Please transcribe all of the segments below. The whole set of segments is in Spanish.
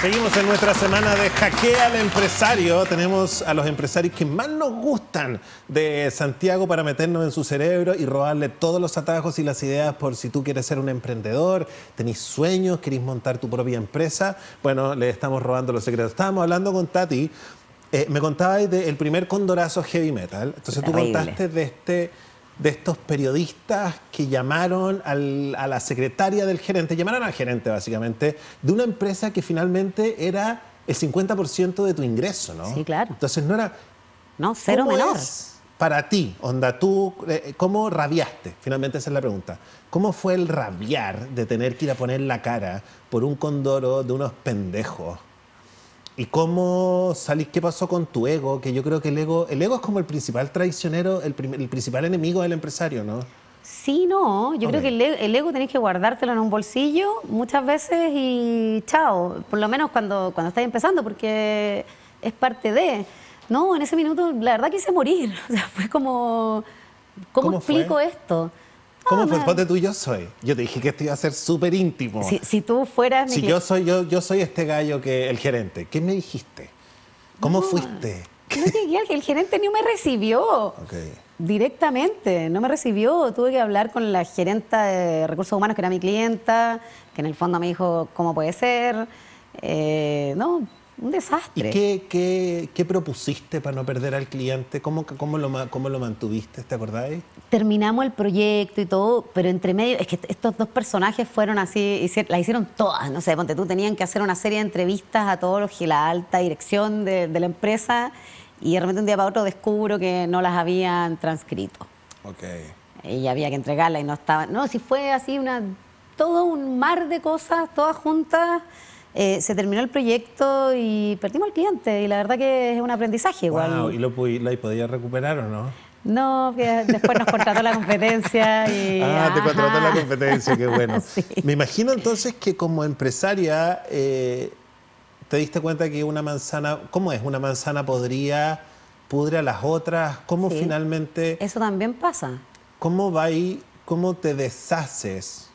Seguimos en nuestra semana de hackea al empresario. Tenemos a los empresarios que más nos gustan de Santiago para meternos en su cerebro y robarle todos los atajos y las ideas por si tú quieres ser un emprendedor, tenés sueños, querés montar tu propia empresa. Bueno, le estamos robando los secretos. Estábamos hablando con Tati, eh, me contabas del primer condorazo heavy metal. Entonces tú contaste de este de estos periodistas que llamaron a la secretaria del gerente, llamaron al gerente básicamente, de una empresa que finalmente era el 50% de tu ingreso, ¿no? Sí, claro. Entonces no era... No, cero para ti, onda, tú, eh, ¿cómo rabiaste? Finalmente esa es la pregunta. ¿Cómo fue el rabiar de tener que ir a poner la cara por un condoro de unos pendejos ¿Y cómo salís? ¿Qué pasó con tu ego? Que yo creo que el ego, el ego es como el principal traicionero, el, el principal enemigo del empresario, ¿no? Sí, no. Yo creo que e-, el, ego tenés que guardártelo en un bolsillo muchas veces y chao. Por lo menos cuando, cuando estás empezando, porque es parte de. No, en ese minuto la verdad quise morir. O sea, fue como. ¿Cómo, explico esto? ¿Cómo fue? Ponte tú, yo soy. Yo te dije que esto iba a ser súper íntimo. Si, tú fueras... Si yo soy, yo, yo soy este gallo que... El gerente. ¿Qué me dijiste? ¿Cómo fuiste? No llegué, el, el gerente ni me recibió. Directamente, no me recibió. Tuve que hablar con la gerenta de recursos humanos, que era mi clienta, que en el fondo me dijo, ¿cómo puede ser? Eh, no, un desastre. ¿Y qué, qué, qué, propusiste para no perder al cliente? ¿Cómo, cómo, lo, cómo lo mantuviste? ¿Te acordáis? Terminamos el proyecto y todo, pero entre medio, es que estos dos personajes fueron así, las hicieron todas, no sé, ponte tú, tenían que hacer una serie de entrevistas a todos los la alta dirección de, de la empresa y de repente un día para otro descubro que no las habían transcrito. Ok. Y había que entregarla y no estaba. No, si fue así una todo un mar de cosas, todas juntas. Eh, se terminó el proyecto y perdimos al cliente. Y la verdad que es un aprendizaje igual. ¿Y lo, podías recuperar o no? No, después nos contrató la competencia. Y, ah, te contrató la competencia, qué bueno. Me imagino entonces que como empresaria eh, te diste cuenta que una manzana, ¿cómo es? Una manzana podría pudre a las otras. ¿Cómo finalmente...? Eso también pasa. ¿Cómo va cómo te deshaces,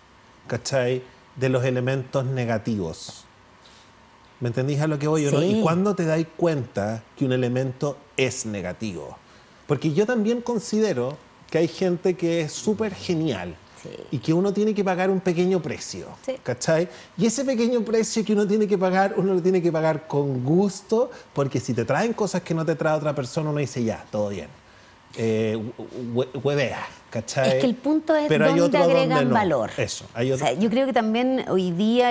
¿cachai? De los elementos negativos. ¿Me entendís a lo que voy no? ¿Y cuándo te dais cuenta que un elemento es negativo? Porque yo también considero que hay gente que es súper genial, y que uno tiene que pagar un pequeño precio, ¿cachai? Y ese pequeño precio que uno tiene que pagar, uno lo tiene que pagar con gusto, porque si te traen cosas que no te trae otra persona, uno dice, ya, todo bien eh, huevea, ¿cachai? Es que el punto es donde te agregan valor. Eso, yo creo que también hoy día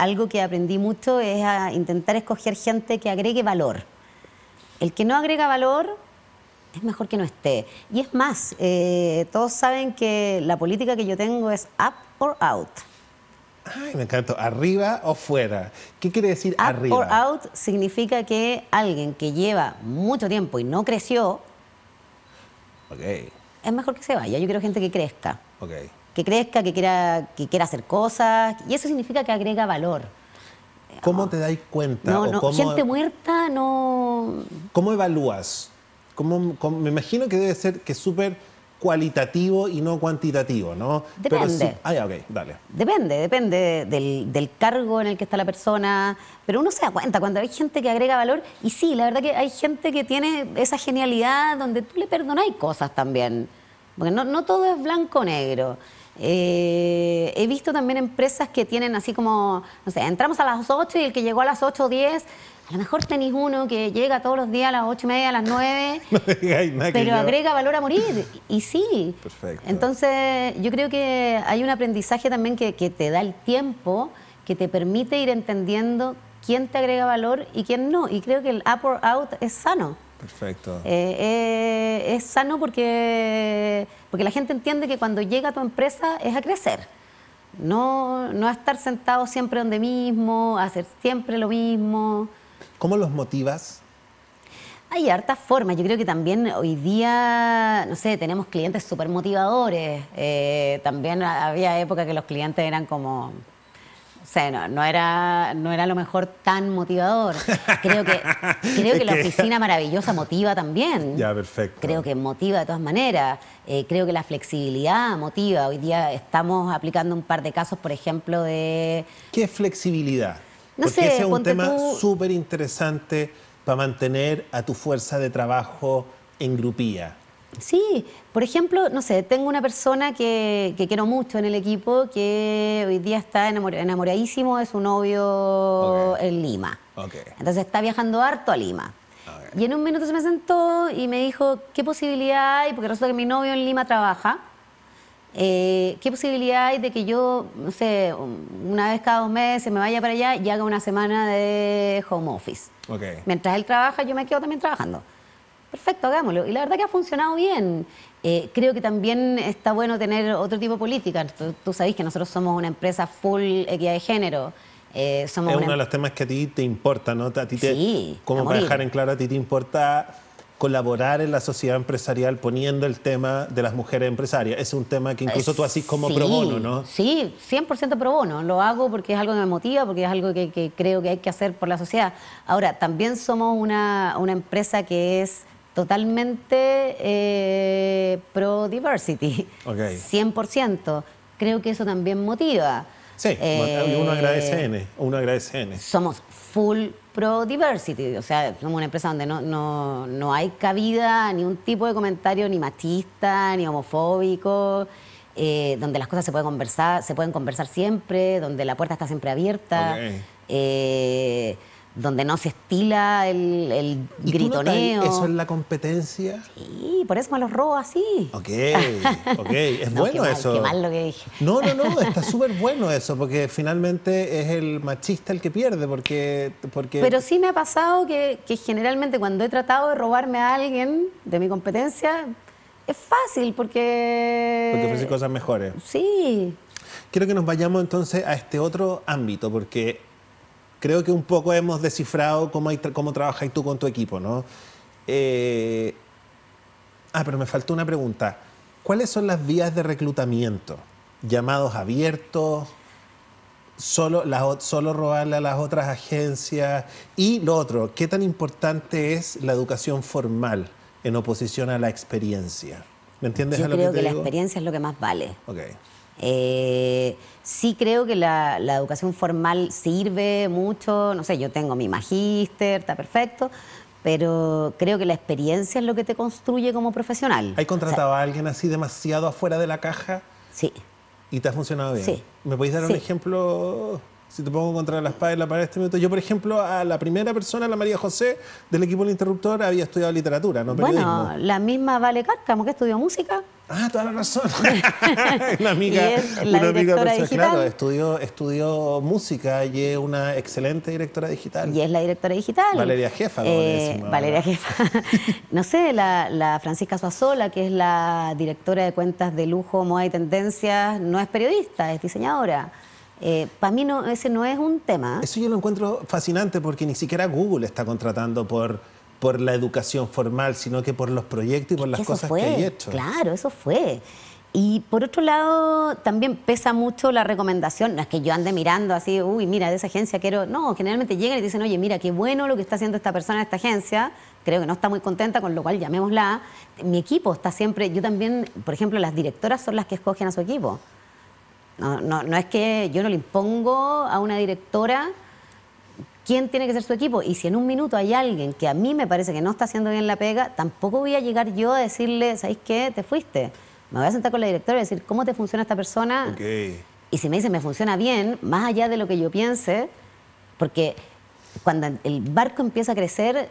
algo que aprendí mucho es a intentar escoger gente que agregue valor. El que no agrega valor es mejor que no esté. Y es más, eh, todos saben que la política que yo tengo es up or out. Ay, me encantó. Arriba o fuera. ¿Qué quiere decir Up Or out significa que alguien que lleva mucho tiempo y no creció, es mejor que se vaya. Yo quiero gente que crezca. Que crezca, que quiera, que quiera hacer cosas. Y eso significa que agrega valor. ¿Cómo ah. te dais cuenta? No, no, gente muerta no... ¿Cómo evalúas? Me imagino que debe ser que súper cualitativo y no cuantitativo, ¿no? Depende. ah, ya, ok, dale. Depende, depende del, cargo en el que está la persona, pero uno se da cuenta cuando hay gente que agrega valor y sí, la verdad que hay gente que tiene esa genialidad donde tú le perdonáis cosas también, porque no, todo es blanco o negro. Eh, he visto también empresas que tienen así como, no sé, entramos a las 8 y el que llegó a las 8 o 10 a lo mejor tenéis uno que llega todos los días a las ocho y media, a las nueve, pero agrega valor a morir. Y sí. Perfecto. Entonces, yo creo que hay un aprendizaje también que, te da el tiempo, que te permite ir entendiendo quién te agrega valor y quién no. Y creo que el up or out es sano. Perfecto. Eh, eh, es sano porque, porque la gente entiende que cuando llega a tu empresa es a crecer. No, no a estar sentado siempre donde mismo, hacer siempre lo mismo. ¿Cómo los motivas? Hay hartas formas. Yo creo que también hoy día, no sé, tenemos clientes súper motivadores. Eh, también había época que los clientes eran como... O sea, no, era, no era lo mejor tan motivador. Creo que, creo que la oficina maravillosa motiva también. Ya, perfecto. Creo que motiva de todas maneras. Eh, creo que la flexibilidad motiva. Hoy día estamos aplicando un par de casos, por ejemplo, de... ¿Qué flexibilidad? No porque sé, ese es un tema súper interesante para mantener a tu fuerza de trabajo en grupía. Sí, por ejemplo, no sé, tengo una persona que, que, quiero mucho en el equipo que hoy día está enamoradísimo de su novio en Lima. Okay. Entonces está viajando harto a Lima. Y en un minuto se me sentó y me dijo, ¿qué posibilidad hay? Porque resulta que mi novio en Lima trabaja eh, ¿Qué posibilidad hay de que yo, no sé, una vez cada dos meses me vaya para allá y haga una semana de home office? Mientras él trabaja, yo me quedo también trabajando. Perfecto, hagámoslo. Y la verdad que ha funcionado bien. Eh, creo que también está bueno tener otro tipo de política. Tú, sabes que nosotros somos una empresa full equidad de género. Eh, es uno de los temas que a ti te importa, ¿no? A ti te, sí, como para dejar en claro, a ti te importa colaborar en la sociedad empresarial poniendo el tema de las mujeres empresarias. Es un tema que incluso tú haces como pro bono, ¿no? Sí, 100% pro bono. Lo hago porque es algo que me motiva, porque es algo que, creo que hay que hacer por la sociedad. Ahora, también somos una, empresa que es totalmente eh, pro diversity, 100%. Creo que eso también motiva. Sí, eh, uno agradece N, uno agradece N. Somos full pro diversity, o sea, somos una empresa donde no, hay cabida ni un tipo de comentario ni machista, ni homofóbico, eh, donde las cosas se pueden conversar, se pueden conversar siempre, donde la puerta está siempre abierta. Eh, donde no se estila el, el gritoneo. ¿Eso es la competencia? Sí, por eso me los robo así. Ok, ok. Es bueno eso. Qué mal lo que dije. No, no, no, está súper bueno eso, porque finalmente es el machista el que pierde, porque... Pero sí me ha pasado que, que generalmente cuando he tratado de robarme a alguien de mi competencia, es fácil, porque... Porque ofrece cosas mejores. Sí. Quiero que nos vayamos entonces a este otro ámbito, porque creo que un poco hemos descifrado cómo, cómo trabajáis tú con tu equipo, ¿no? Eh, ah, pero me faltó una pregunta. ¿Cuáles son las vías de reclutamiento? ¿Llamados abiertos? Solo, solo robarle a las otras agencias. Y lo otro, ¿qué tan importante es la educación formal en oposición a la experiencia? ¿Me entiendes? a lo que, te que la experiencia es lo que más vale. Okay. Eh, sí creo que la, educación formal sirve mucho, no sé, yo tengo mi magíster, está perfecto, pero creo que la experiencia es lo que te construye como profesional. ¿Hay contratado a alguien así demasiado afuera de la caja? Sí. ¿Y te ha funcionado bien? Sí. ¿Me podéis dar un ejemplo? Si te pongo contra la espada y la pared este minuto. Yo, por ejemplo, a la primera persona, la María José, del equipo del Interruptor, había estudiado literatura, no periodismo. Bueno, la misma Vale Cárcamo, que estudió música, Ah, toda la razón. una amiga, una amiga digital. Claro, estudió, música y es una excelente directora digital. Y es la directora digital. Valeria Jefa, como eh, Valeria Jefa. no sé, la, Francisca Suazola, que es la directora de cuentas de lujo, moda y tendencias, no es periodista, es diseñadora. Eh, Para mí ese no es un tema. Eso yo lo encuentro fascinante porque ni siquiera Google está contratando por por la educación formal, sino que por los proyectos y por las cosas que hay hecho. Claro, eso fue. Y por otro lado, también pesa mucho la recomendación. No es que yo ande mirando así, uy, mira, de esa agencia quiero. No, generalmente llegan y dicen, oye, mira, qué bueno lo que está haciendo esta persona en esta agencia. Creo que no está muy contenta, con lo cual llamémosla. Mi equipo está siempre. Yo también, por ejemplo, las directoras son las que escogen a su equipo. No, no es que yo no le impongo a una directora quién tiene que ser su equipo. Y si en un minuto hay alguien que a mí me parece que no está haciendo bien la pega, tampoco voy a llegar yo a decirle, ¿sabéis qué? Te fuiste. Me voy a sentar con la directora y decir, ¿cómo te funciona esta persona? Y si me dice, me funciona bien, más allá de lo que yo piense, porque cuando el barco empieza a crecer,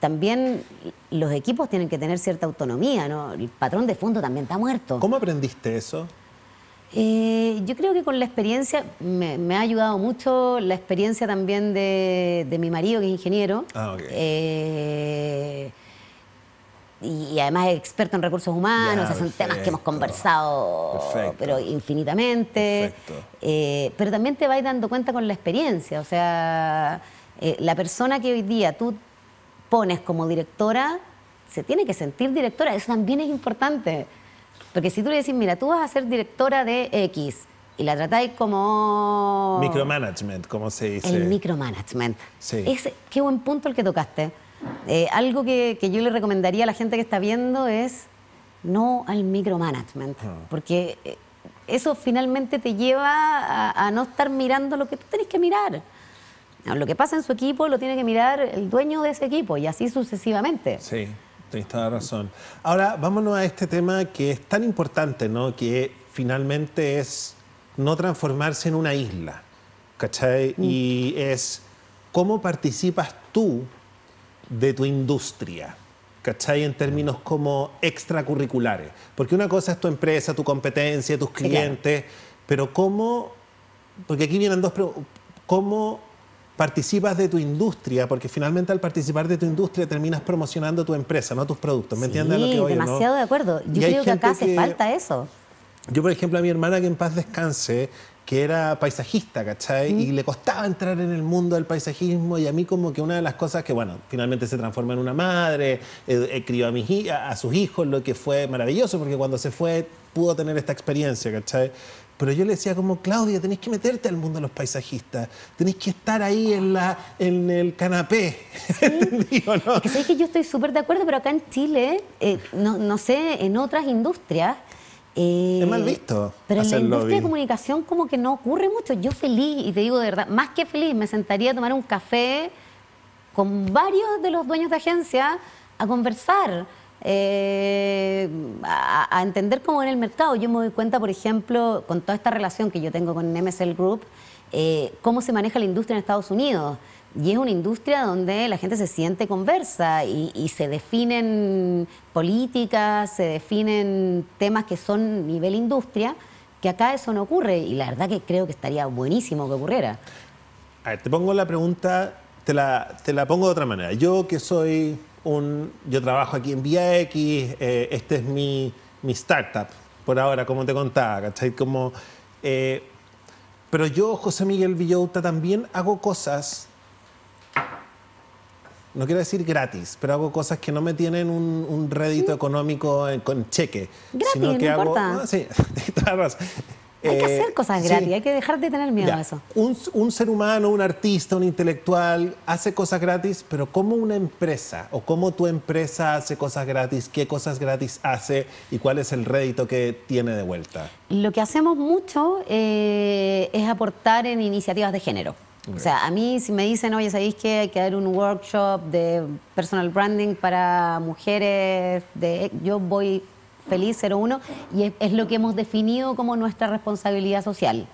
también los equipos tienen que tener cierta autonomía, ¿no? El patrón de fondo también está muerto. ¿Cómo aprendiste eso? Eh, yo creo que con la experiencia me, ha ayudado mucho la experiencia también de, mi marido, que es ingeniero. Ah, eh, y, además es experto en recursos humanos, son temas que hemos conversado pero infinitamente. Eh, pero también te vas dando cuenta con la experiencia, o sea, la persona que hoy día tú pones como directora se tiene que sentir directora, eso también es importante. Porque si tú le decís, mira, tú vas a ser directora de X y la tratáis como... Micromanagement, como se dice. El micromanagement. Sí. Es, qué buen punto el que tocaste. Eh, algo que, yo le recomendaría a la gente que está viendo es no al micromanagement, ah. porque eh, eso finalmente te lleva a, a, no estar mirando lo que tú tenés que mirar. Lo que pasa en su equipo lo tiene que mirar el dueño de ese equipo y así sucesivamente. Sí. Tienes toda razón. Ahora, vámonos a este tema que es tan importante, ¿no? Que finalmente es no transformarse en una isla, ¿cachai? Mm. Y es cómo participas tú de tu industria, ¿cachai? En términos mm. como extracurriculares. Porque una cosa es tu empresa, tu competencia, tus clientes, pero cómo, porque aquí vienen dos, ¿cómo participas de tu industria, porque finalmente al participar de tu industria terminas promocionando tu empresa, no tus productos. ¿Me entiendes lo demasiado de acuerdo. Yo creo que acá hace falta eso. Yo, por ejemplo, a mi hermana que en paz descanse, que era paisajista, ¿cachai? Y le costaba entrar en el mundo del paisajismo y a mí como que una de las cosas que, bueno, finalmente se transforma en una madre, eh, eh, crió a, mis, a sus hijos, lo que fue maravilloso, porque cuando se fue pudo tener esta experiencia, ¿cachai? Pero yo le decía como, Claudia, tenés que meterte al mundo de los paisajistas, tenés que estar ahí en, la, en el canapé. ¿Sí? ¿O no? que, que yo estoy súper de acuerdo, pero acá en Chile, eh, no, no sé, en otras industrias, eh, es mal visto. Pero en la industria de comunicación como que no ocurre mucho. Yo feliz, y te digo de verdad, más que feliz, me sentaría a tomar un café con varios de los dueños de agencia a conversar. Eh, a, entender cómo en el mercado. Yo me doy cuenta, por ejemplo, con toda esta relación que yo tengo con MSL Group, eh, cómo se maneja la industria en Estados Unidos. Y es una industria donde la gente se siente, conversa y, se definen políticas, se definen temas que son nivel industria, que acá eso no ocurre y la verdad que creo que estaría buenísimo que ocurriera. A ver, te pongo la pregunta, te la, te la pongo de otra manera. Yo que soy un, yo trabajo aquí en Vía X, eh, este es mi, mi, startup, por ahora, como te contaba, ¿cachai? Como, eh, pero yo, José Miguel Villota, también hago cosas, no quiero decir gratis, pero hago cosas que no me tienen un, un rédito mm. económico con cheque. Gratis, sino que hago, ah, Hay que eh, hacer cosas gratis, hay que dejar de tener miedo a eso. Un, ser humano, un artista, un intelectual hace cosas gratis, pero ¿cómo una empresa o cómo tu empresa hace cosas gratis? ¿Qué cosas gratis hace y cuál es el rédito que tiene de vuelta? Lo que hacemos mucho eh, es aportar en iniciativas de género. O sea, a mí si me dicen, oye, ¿sabéis que hay que dar un workshop de personal branding para mujeres? De... Yo voy Feliz 01 y es, lo que hemos definido como nuestra responsabilidad social.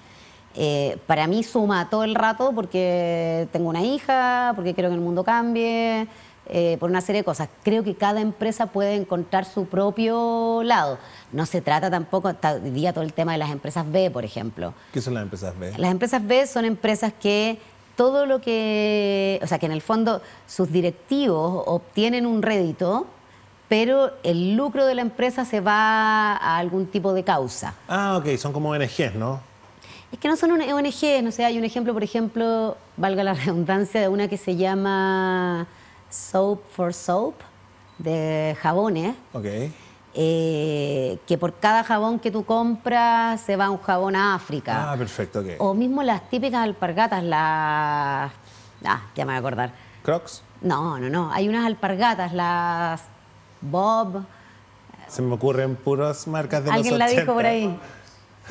Eh, para mí suma todo el rato porque tengo una hija, porque quiero que el mundo cambie, eh, por una serie de cosas. Creo que cada empresa puede encontrar su propio lado. No se trata tampoco, ...diría día todo el tema de las empresas B, por ejemplo. ¿Qué son las empresas B? Las empresas B son empresas que todo lo que, o sea, que en el fondo sus directivos obtienen un rédito pero el lucro de la empresa se va a algún tipo de causa. Ah, ok, son como ONGs, ¿no? Es que no son ONGs, no sé, hay un ejemplo, por ejemplo, valga la redundancia, de una que se llama Soap for Soap, de jabones. ¿eh? Ok. Eh, que por cada jabón que tú compras se va un jabón a África. Ah, perfecto, ok. O mismo las típicas alpargatas, las... Ah, ya me voy a acordar. ¿Crocs? No, no, no. Hay unas alpargatas, las Bob. Se me ocurren puras marcas de ¿Alguien los Alguien la dijo por ahí?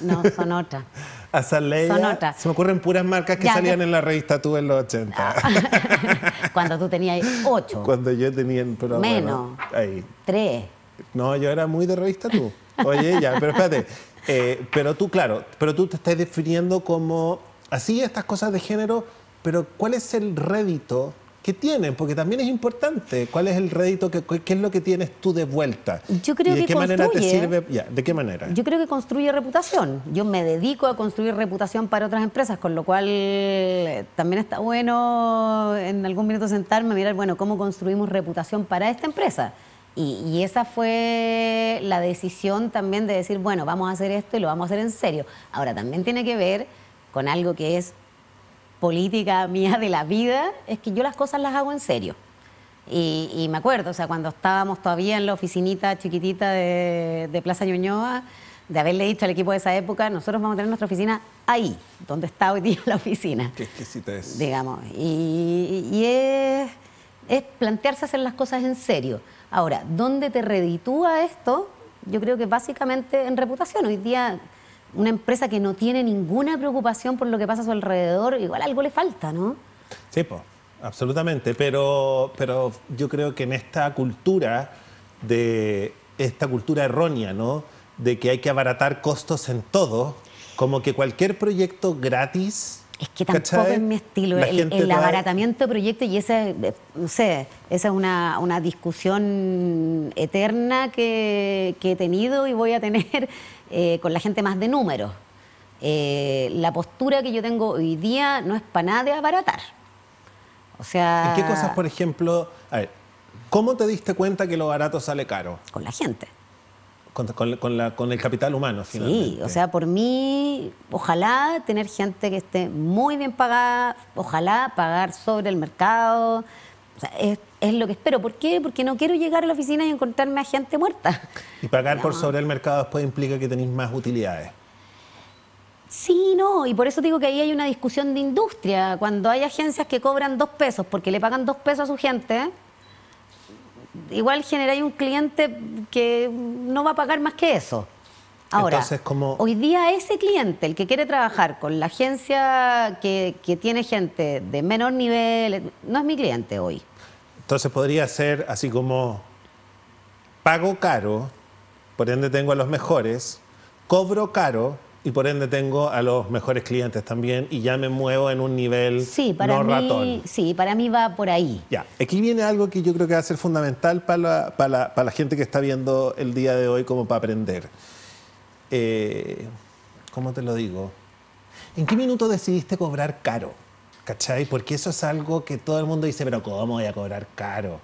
No, son otras. Azalea. Son Se me ocurren puras marcas que salían en la revista tú en los 80. Ah. Cuando tú tenías ocho. Cuando yo tenía... Pero Menos. ahí. 3. No, yo era muy de revista tú. Oye, ya, pero espérate. Eh, pero tú, claro, pero tú te estás definiendo como así estas cosas de género, pero ¿cuál es el rédito que tienen, porque también es importante cuál es el rédito, que, qué es lo que tienes tú de vuelta. Yo creo de que qué manera te sirve? ¿De qué manera? Yo creo que construye reputación. Yo me dedico a construir reputación para otras empresas, con lo cual eh, también está bueno en algún minuto sentarme a mirar, bueno, cómo construimos reputación para esta empresa. y, esa fue la decisión también de decir, bueno, vamos a hacer esto y lo vamos a hacer en serio. Ahora, también tiene que ver con algo que es política mía de la vida es que yo las cosas las hago en serio. Y, me acuerdo, o sea, cuando estábamos todavía en la oficinita chiquitita de, Plaza Ñuñoa, de haberle dicho al equipo de esa época, nosotros vamos a tener nuestra oficina ahí, donde está hoy día la oficina. Qué exquisita es. Digamos, y, es, es, plantearse hacer las cosas en serio. Ahora, ¿dónde te reditúa esto? Yo creo que básicamente en reputación. Hoy día una empresa que no tiene ninguna preocupación por lo que pasa a su alrededor, igual algo le falta, ¿no? Sí, pues, absolutamente. Pero, pero yo creo que en esta cultura de esta cultura errónea, ¿no? De que hay que abaratar costos en todo, como que cualquier proyecto gratis es que tampoco es mi estilo. el, abaratamiento de proyectos, y esa, no sé, esa es una, una discusión eterna que, he tenido y voy a tener eh, con la gente más de números. Eh, la postura que yo tengo hoy día no es para nada de abaratar. O sea. ¿En qué cosas, por ejemplo? A ver, ¿cómo te diste cuenta que lo barato sale caro? Con la gente con, con, el capital humano, Sí, o sea, por mí, ojalá tener gente que esté muy bien pagada, ojalá pagar sobre el mercado. O sea, es, es lo que espero. ¿Por qué? Porque no quiero llegar a la oficina y encontrarme a gente muerta. Y pagar por sobre el mercado después implica que tenéis más utilidades. Sí, no, y por eso digo que ahí hay una discusión de industria. Cuando hay agencias que cobran dos pesos porque le pagan dos pesos a su gente, igual generáis un cliente que no va a pagar más que eso. Ahora, hoy día ese cliente, el que quiere trabajar con la agencia que, que tiene gente de menor nivel, no es mi cliente hoy. Entonces podría ser así como pago caro, por ende tengo a los mejores, cobro caro, y por ende tengo a los mejores clientes también y ya me muevo en un nivel sí, para no mí, ratón. Sí, para mí va por ahí. Ya, aquí viene algo que yo creo que va a ser fundamental para la, para para la gente que está viendo el día de hoy como para aprender. Eh, ¿Cómo te lo digo? ¿En qué minuto decidiste cobrar caro? ¿Cachai? Porque eso es algo que todo el mundo dice, pero ¿cómo voy a cobrar caro?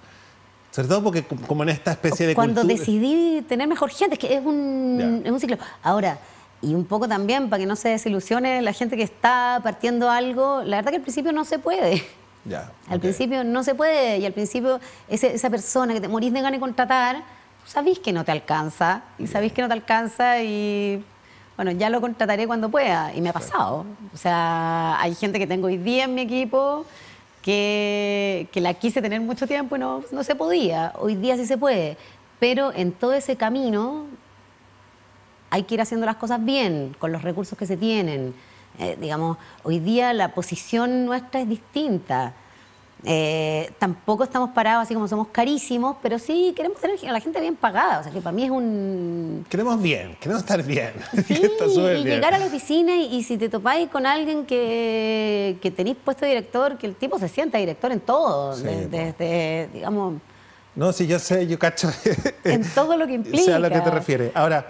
Sobre todo porque como en esta especie de... Cuando decidí tener mejor gente, es que es un, es un ciclo. Ahora, y un poco también para que no se desilusione la gente que está partiendo algo, la verdad que al principio no se puede. al principio no se puede y al principio esa persona que te morís de ganas de contratar, sabéis que no te alcanza y sabéis que no te alcanza y bueno, ya lo contrataré cuando pueda y me ha pasado. O sea, hay gente que tengo hoy día en mi equipo que, que la quise tener mucho tiempo y no, no se podía. Hoy día sí se puede pero en todo ese camino hay que ir haciendo las cosas bien, con los recursos que se tienen. Eh, digamos, hoy día la posición nuestra es distinta. Eh, tampoco estamos parados así como somos carísimos, pero sí queremos tener a la gente bien pagada. O sea, que para mí es un. Queremos bien, queremos estar bien. Sí, y llegar a la oficina y, si te topáis con alguien que, que tenéis puesto director, que el tipo se sienta director en todo, desde, digamos. No, sí, yo sé, yo cacho. en todo lo que implica. Sea a lo que te refiere Ahora.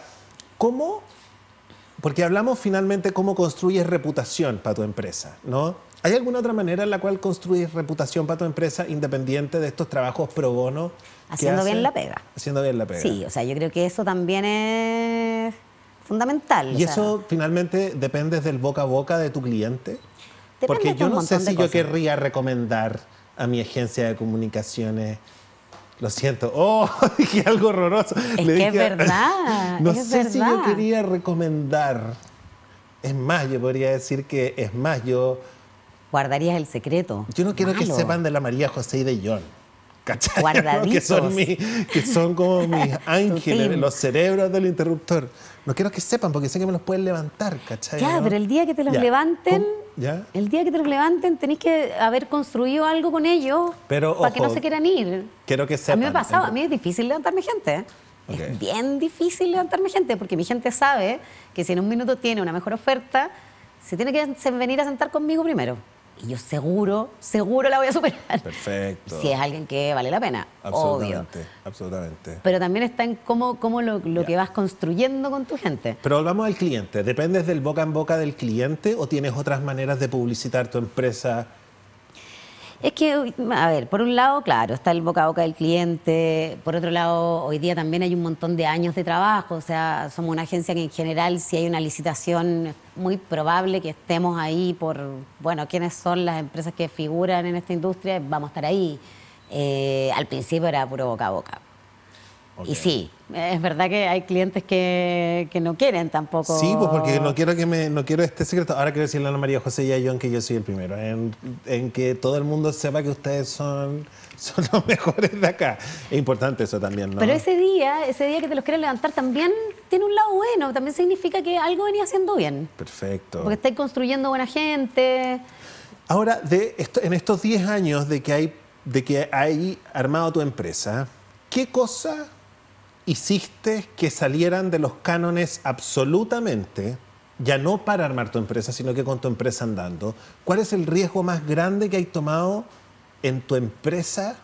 ¿Cómo? Porque hablamos finalmente cómo construyes reputación para tu empresa, ¿no? ¿Hay alguna otra manera en la cual construyes reputación para tu empresa independiente de estos trabajos pro bono? Haciendo bien la pega. Haciendo bien la pega. Sí, o sea, yo creo que eso también es fundamental. ¿Y eso finalmente depende del boca a boca de tu cliente? Porque yo no sé si yo querría recomendar a mi agencia de comunicaciones lo siento. Oh, dije algo horroroso. Es que es verdad. no sé si yo quería recomendar. Es más, yo podría decir que es más, yo. Guardarías el secreto. Yo no quiero que sepan de la María José y de John. ¿Cachai? Guardaditos. Que, son que son como mis ángeles, los cerebros del interruptor. No quiero que sepan porque sé que me los pueden levantar, ¿cachai? Ya, pero el día que te los levanten. El día que te levanten tenéis que haber construido algo con ellos para que no se quieran ir. que A mí me pasado a mí es difícil levantarme gente. ¿eh? Es bien difícil levantarme gente porque mi gente sabe que si en un minuto tiene una mejor oferta, se tiene que venir a sentar conmigo primero. Y yo seguro, seguro la voy a superar. Perfecto. Si es alguien que vale la pena, absolutamente, obvio. Absolutamente. Pero también está en cómo, lo, lo que vas construyendo con tu gente. Pero volvamos al cliente. ¿Dependes del boca en boca del cliente o tienes otras maneras de publicitar tu empresa? Es que, a ver, por un lado, claro, está el boca a boca del cliente, por otro lado, hoy día también hay un montón de años de trabajo, o sea, somos una agencia que en general si hay una licitación es muy probable que estemos ahí por, bueno, quiénes son las empresas que figuran en esta industria, vamos a estar ahí. Eh, al principio era puro boca a boca. Y sí, es verdad que hay clientes que, no quieren tampoco. Sí, pues porque no quiero que me, no quiero este secreto. Ahora quiero decirle a Ana María José y a John que yo soy el primero. En, que todo el mundo sepa que ustedes son, son los mejores de acá. Es importante eso también, ¿no? Pero ese día, ese día que te los quieren levantar también tiene un lado bueno. También significa que algo venía haciendo bien. Perfecto. Porque estáis construyendo buena gente. Ahora, de esto, en estos 10 años de que hay de que hay armado tu empresa, ¿qué cosa hiciste que salieran de los cánones absolutamente, ya no para armar tu empresa, sino que con tu empresa andando, ¿cuál es el riesgo más grande que hay tomado en tu empresa?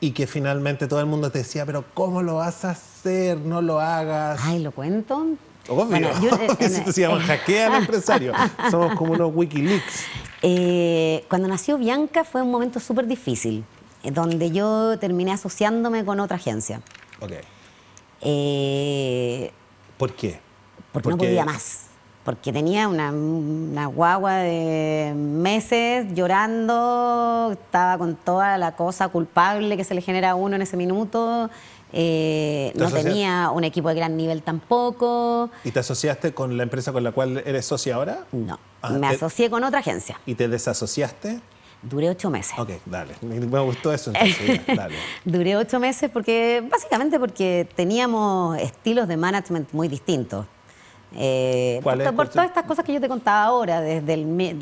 Y que finalmente todo el mundo te decía, pero ¿cómo lo vas a hacer? No lo hagas. Ay, ¿lo cuento? Obvio. Bueno, yo, Eso eh, se llama eh, hackea al empresario. Somos como unos Wikileaks. Eh, cuando nació Bianca fue un momento súper difícil eh, donde yo terminé asociándome con otra agencia. Ok. Eh, ¿Por qué? Porque, no podía más. Porque tenía una, guagua de meses llorando, estaba con toda la cosa culpable que se le genera a uno en ese minuto. Eh, no tenía un equipo de gran nivel tampoco. ¿Y te asociaste con la empresa con la cual eres socia ahora? No. Ah, me asocié con otra agencia. ¿Y te desasociaste? Duré ocho meses. Ok, dale. Me gustó eso. Entonces, Duré ocho meses porque, básicamente porque teníamos estilos de management muy distintos. Eh, por, todas estas cosas que yo te contaba ahora, desde el,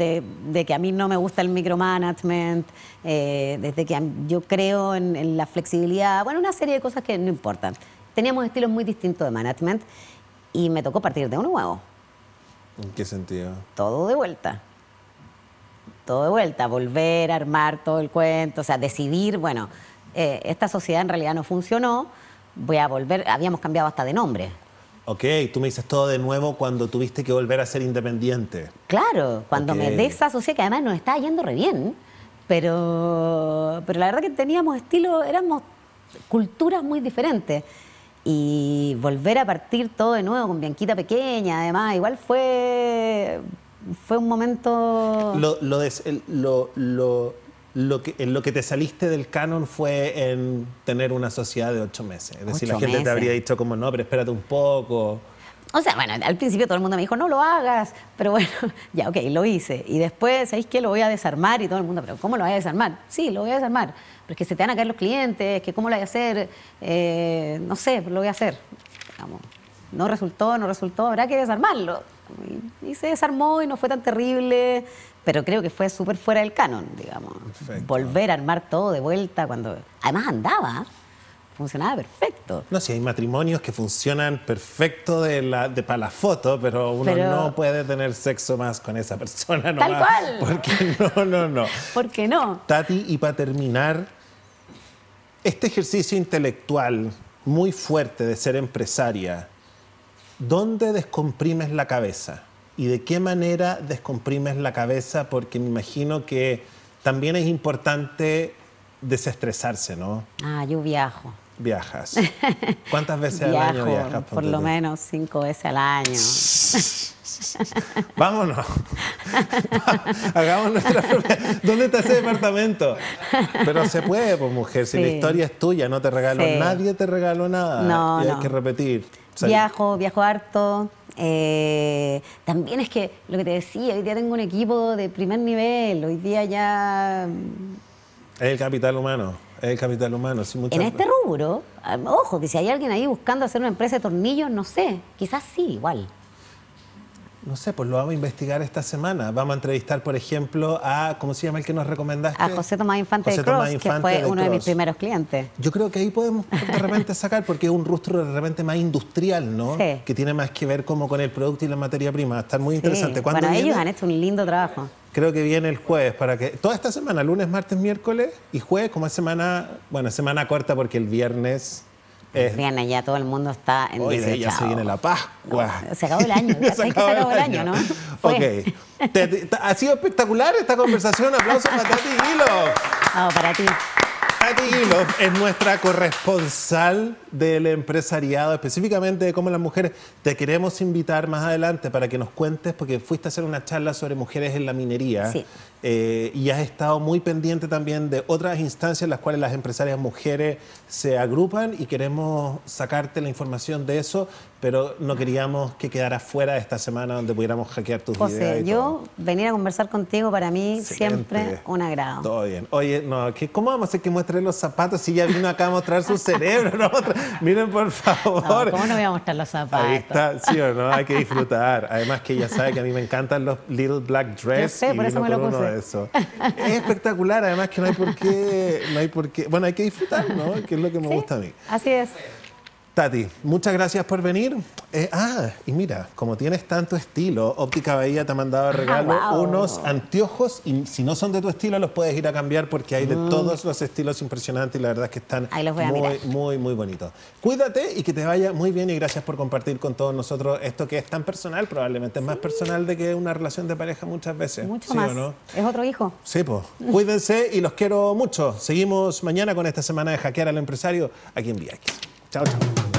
de, que a mí no me gusta el micromanagement, eh, desde que yo creo en, la flexibilidad, bueno, una serie de cosas que no importan. Teníamos estilos muy distintos de management y me tocó partir de un nuevo. ¿En qué sentido? Todo de vuelta todo de vuelta, volver a armar todo el cuento, o sea, decidir, bueno, eh, esta sociedad en realidad no funcionó, voy a volver, habíamos cambiado hasta de nombre. Ok, tú me dices todo de nuevo cuando tuviste que volver a ser independiente. Claro, cuando me desasocié, que además nos estaba yendo re bien, pero, pero la verdad que teníamos estilo, éramos culturas muy diferentes. Y volver a partir todo de nuevo con Bianquita pequeña, además, igual fue fue un momento... Lo, lo, que, en lo que te saliste del canon fue en tener una sociedad de ocho meses. Es decir, la gente te habría dicho como, no, pero espérate un poco. O sea, bueno, al principio todo el mundo me dijo, no lo hagas, pero bueno, ya, ok, lo hice. Y después, ¿sabéis qué? Lo voy a desarmar y todo el mundo, pero ¿cómo lo voy a desarmar? Sí, lo voy a desarmar, porque se te van a caer los clientes, que cómo lo voy a hacer, eh, no sé, lo voy a hacer. no resultó, no resultó, habrá que desarmarlo. Y, se desarmó y no fue tan terrible, pero creo que fue súper fuera del canon, digamos. Volver a armar todo de vuelta cuando... Además andaba funcionaba perfecto. No, si hay matrimonios que funcionan perfecto de la, de, para la foto, pero uno no puede tener sexo más con esa persona. Tal cual. Porque no, no, no. ¿Por qué no? Tati, y para terminar, este ejercicio intelectual muy fuerte de ser empresaria, ¿dónde descomprimes la cabeza? ¿Y de qué manera descomprimes la cabeza? Porque me imagino que también es importante desestresarse, ¿no? Ah, yo viajo. Viajas. ¿Cuántas veces al año viajas? Por lo menos cinco veces al año. Vámonos. Hagamos nuestra ¿Dónde está ese departamento? Pero se puede, pues mujer, si la historia es tuya, no te regaló, nadie te regaló nada. No, y hay que repetir. Viajo, viajo harto. Eh, también es que lo que te decía, hoy día tengo un equipo de primer nivel, hoy día ya... Es el capital humano, es el capital humano. En este rubro, ah, ojo, que si hay alguien ahí buscando hacer una empresa de tornillos, no sé, quizás sí, igual no sé, pues lo vamos a investigar esta semana. Vamos a entrevistar, por ejemplo, a, ¿cómo se llama el que nos recomendaste? A José Tomás Infante José de Cross, que fue uno de mis primeros clientes. Yo creo que ahí podemos de repente sacar, porque es un rostro de repente más industrial, ¿no? Sí. Que tiene más que ver como con el producto y la materia prima. Está muy interesante. Bueno, ellos han hecho un lindo trabajo. Creo que viene el jueves para que... Toda esta semana, lunes, martes, miércoles y jueves, como es semana... Bueno, semana corta porque el viernes es... Eh, allá ya todo el mundo está en de ya se viene la Pascua. se acabó el año. se, acabó se acabó el año, ¿no? Ok. ha sido espectacular esta conversación. Aplausos para Tati Hilo para ti. Tati Hilo es nuestra corresponsal del empresariado, específicamente de cómo las mujeres. Te queremos invitar más adelante para que nos cuentes, porque fuiste a hacer una charla sobre mujeres en la minería eh, y has estado muy pendiente también de otras instancias en las cuales las empresarias mujeres se agrupan y queremos sacarte la información de eso, pero no queríamos que quedara fuera De esta semana donde pudiéramos hackear tus ideas. José, yo venir a conversar contigo para mí siempre un agrado. Todo bien. Oye, no, ¿cómo vamos a hacer que muestre los zapatos si ya vino acá a mostrar su cerebro? ¿no? Miren, por favor. ¿Cómo no voy a mostrar los zapatos? Ahí está, sí o no, hay que disfrutar. Además que ya sabe que a mí me encantan los Little Black Dress. y por eso me lo Es espectacular, además que no hay por qué, no hay por qué. Bueno, hay que disfrutar, ¿no? Que es lo que me gusta a mí. Así es. Tati, muchas gracias por venir. Eh, ah, y mira, como tienes tanto estilo, Óptica Bahía te ha mandado a ah, regalo unos anteojos y si no son de tu estilo los puedes ir a cambiar porque hay de mm. todos los estilos impresionantes y la verdad es que están muy, muy, muy bonitos. Cuídate y que te vaya muy bien y gracias por compartir con todos nosotros esto que es tan personal, probablemente es más personal de que una relación de pareja muchas veces. Mucho ¿sí más. ¿Es otro hijo? Sí, pues. Cuídense y los quiero mucho. Seguimos mañana con esta semana de Hackear al Empresario aquí en VX. 交场。